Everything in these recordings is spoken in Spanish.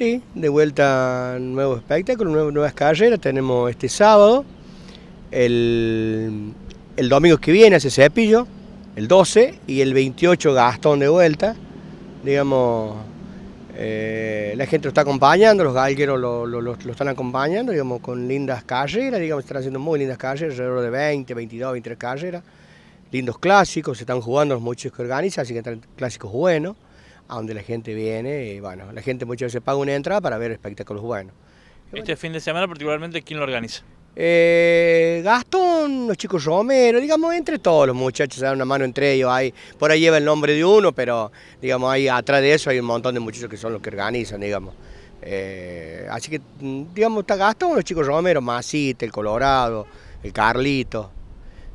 Sí, de vuelta nuevo espectáculo, nuevas, carreras. Tenemos este sábado, el, domingo que viene hace Cepillo, el 12, y el 28 Gastón de vuelta. Digamos, eh, la gente lo está acompañando, los galgueros lo, están acompañando, digamos, con lindas carreras, digamos, están haciendo muy lindas carreras, alrededor de 20, 22, 23 carreras, lindos clásicos, se están jugando los muchos que organizan, así que están clásicos buenos a donde la gente viene y bueno, la gente muchas veces paga una entrada para ver espectáculos buenos. este fin de semana particularmente, ¿quién lo organiza? Eh, Gastón, los chicos Romero, digamos, entre todos los muchachos, dan una mano entre ellos, hay, por ahí lleva el nombre de uno, pero digamos, ahí atrás de eso hay un montón de muchachos que son los que organizan, digamos. Eh, así que, mm, digamos, está Gastón, los chicos Romero, ...Masita, el Colorado, el Carlito,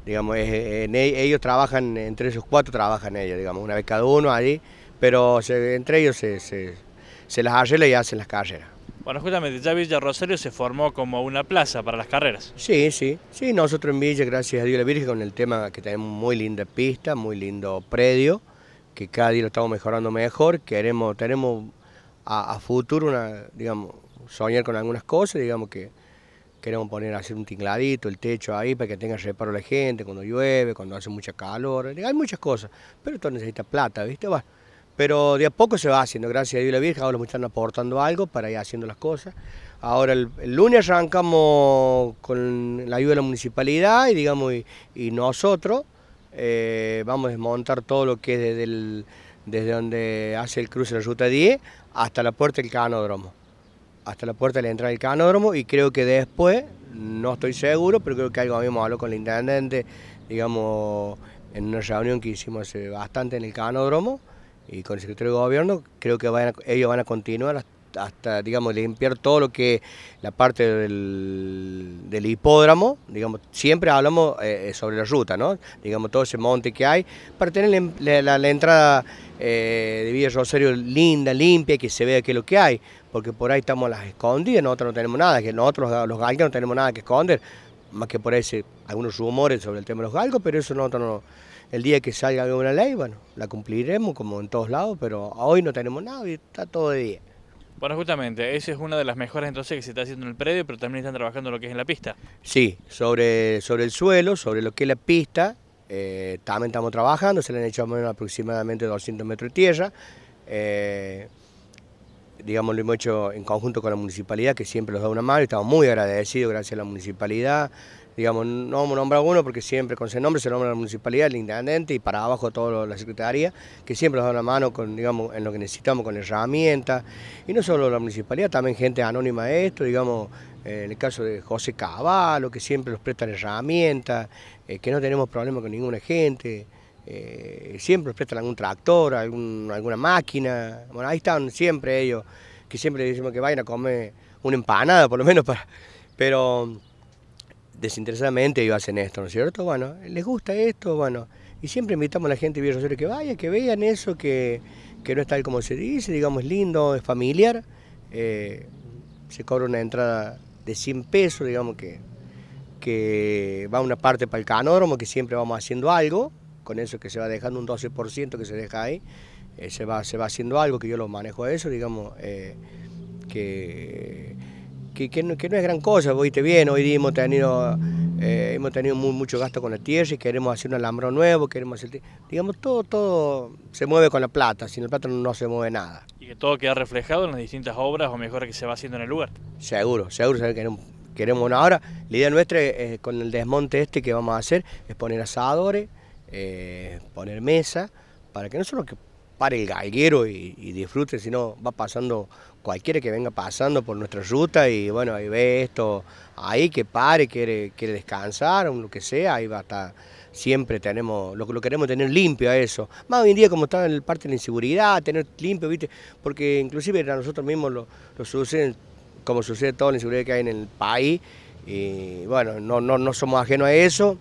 digamos, e, ellos trabajan, entre esos cuatro trabajan ellos, digamos, una vez cada uno ahí pero entre ellos se, las arregla y hacen las carreras. Bueno, justamente ya Villa Rosario se formó como una plaza para las carreras. Sí, sí, sí, nosotros en Villa, gracias a Dios la Virgen, con el tema que tenemos muy linda pista, muy lindo predio, que cada día lo estamos mejorando mejor, queremos, tenemos a, futuro una, digamos, soñar con algunas cosas, digamos que queremos poner, hacer un tingladito, el techo ahí para que tenga reparo la gente cuando llueve, cuando hace mucha calor, hay muchas cosas, pero esto necesita plata, ¿viste? Pero de a poco se va haciendo, gracias a Dios la Virgen, ahora me están aportando algo para ir haciendo las cosas. Ahora el, lunes arrancamos con la ayuda de la municipalidad y digamos y, nosotros eh, vamos a desmontar todo lo que es desde, desde donde hace el cruce de la ruta 10 hasta la puerta del canódromo. Hasta la puerta de la entrada del canódromo y creo que después, no estoy seguro, pero creo que algo mismo hablado con el intendente, digamos, en una reunión que hicimos bastante en el canódromo y con el secretario de Gobierno, creo que ellos van a continuar hasta, digamos, limpiar todo lo que la parte del, hipódromo, digamos, siempre hablamos eh, sobre la ruta, ¿no? Digamos, todo ese monte que hay, para tener la, entrada eh, de Villa Rosario linda, limpia, que se vea que es lo que hay, porque por ahí estamos las escondidas, nosotros no tenemos nada, que nosotros los galgos no tenemos nada que esconder, más que por ahí algunos rumores sobre el tema de los galgos, pero eso nosotros no el día que salga una ley, bueno, la cumpliremos como en todos lados, pero hoy no tenemos nada y está todo de día. Bueno, justamente, esa es una de las mejores, entonces que se está haciendo en el predio, pero también están trabajando lo que es en la pista. Sí, sobre, sobre el suelo, sobre lo que es la pista, eh, también estamos trabajando, se le han hecho aproximadamente 200 metros de tierra. Eh, digamos, lo hemos hecho en conjunto con la municipalidad, que siempre nos da una mano, y estamos muy agradecidos, gracias a la municipalidad, digamos, no vamos a a uno porque siempre con ese nombre se nombra la municipalidad, el intendente y para abajo toda la secretaría, que siempre nos da la mano con, digamos, en lo que necesitamos, con herramientas, y no solo la municipalidad, también gente anónima de esto, digamos, eh, en el caso de José Caballo, que siempre nos prestan herramientas, eh, que no tenemos problemas con ninguna gente, eh, siempre nos prestan algún tractor, alguna máquina, bueno, ahí están siempre ellos, que siempre decimos que vayan a comer una empanada, por lo menos para... Pero desinteresadamente ellos hacen esto, ¿no es cierto? Bueno, les gusta esto, bueno. Y siempre invitamos a la gente de que vaya, que vean eso, que, no es tal como se dice, digamos, es lindo, es familiar. Eh, se cobra una entrada de 100 pesos, digamos que, que va una parte para el canódromo, que siempre vamos haciendo algo, con eso que se va dejando un 12% que se deja ahí, eh, se, va, se va haciendo algo, que yo lo manejo eso, digamos, eh, que que, no, es gran cosa, viste bien, hoy día hemos tenido, eh, hemos tenido mucho gasto con la tierra y queremos hacer un alambrón nuevo, queremos hacer, digamos, todo, todo se mueve con la plata, sin la plata no, se mueve nada. Y que todo queda reflejado en las distintas obras o mejoras que se va haciendo en el lugar. Seguro, seguro, que queremos, una hora. La idea nuestra es, con el desmonte este que vamos a hacer es poner asadores, eh, poner mesa, para que no solo que pare el galguero y, disfrute, si no va pasando cualquiera que venga pasando por nuestra ruta y bueno, ahí ve esto, ahí que pare, quiere, quiere descansar, o lo que sea, ahí va a estar, siempre tenemos, lo, lo queremos tener limpio a eso. Más hoy en día como está en el parte de la inseguridad, tener limpio, viste, porque inclusive a nosotros mismos lo, lo como sucede toda la inseguridad que hay en el país, y bueno, no, no, no somos ajenos a eso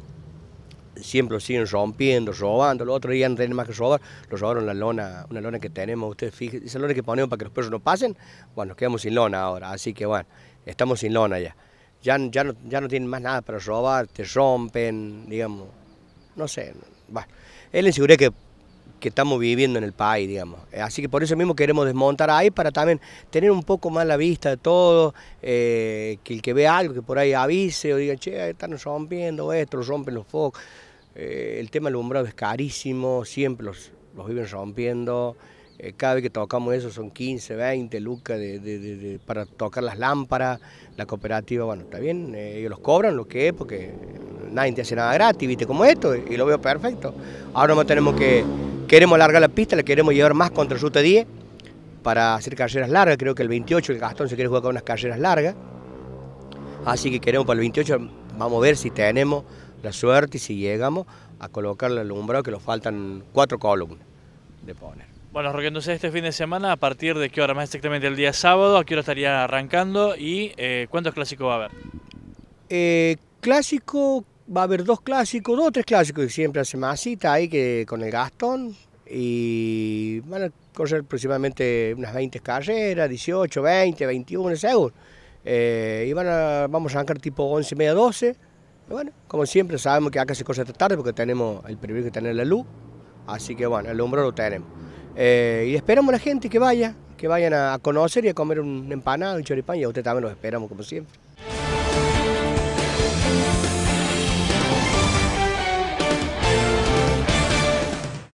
siempre lo siguen rompiendo, robando. El otro día no tienen más que robar, lo robaron la lona, una lona que tenemos, ustedes fíjense, esa lona que ponemos para que los perros no pasen, bueno, nos quedamos sin lona ahora, así que bueno, estamos sin lona ya. Ya, ya, no, ya no tienen más nada para robar, te rompen, digamos, no sé, bueno, es la inseguridad que, estamos viviendo en el país, digamos. Así que por eso mismo queremos desmontar ahí para también tener un poco más la vista de todo, eh, que el que vea algo, que por ahí avise o diga, che, están rompiendo esto, rompen los focos. Eh, el tema del alumbrado es carísimo, siempre los, los viven rompiendo. Eh, cada vez que tocamos eso son 15, 20 lucas para tocar las lámparas. La cooperativa, bueno, está bien, eh, ellos los cobran lo que es porque nadie te hace nada gratis, ¿viste? Como esto, y lo veo perfecto. Ahora tenemos que. Queremos alargar la pista, la queremos llevar más contra Ruta 10 para hacer carreras largas. Creo que el 28 el Gastón se quiere jugar con unas carreras largas. Así que queremos para el 28, vamos a ver si tenemos la suerte si llegamos a colocar el alumbrado que nos faltan cuatro columnas de poner. Bueno, Roque, entonces este fin de semana, ¿a partir de qué hora? Más exactamente el día sábado, ¿a qué hora estaría arrancando? ¿Y eh, cuántos clásicos va a haber? Eh, clásico, va a haber dos clásicos, dos o tres clásicos que siempre hace más cita ahí que con el Gastón. Y van a correr aproximadamente unas 20 carreras, 18, 20, 21, seguro. Eh, y van a, vamos a arrancar tipo 11, media, 12 bueno, como siempre, sabemos que acá se cosas tarde porque tenemos el privilegio de tener la luz, así que bueno, el hombro lo tenemos. Eh, y esperamos a la gente que vaya, que vayan a conocer y a comer un empanado, un choripán, y a usted también los esperamos, como siempre.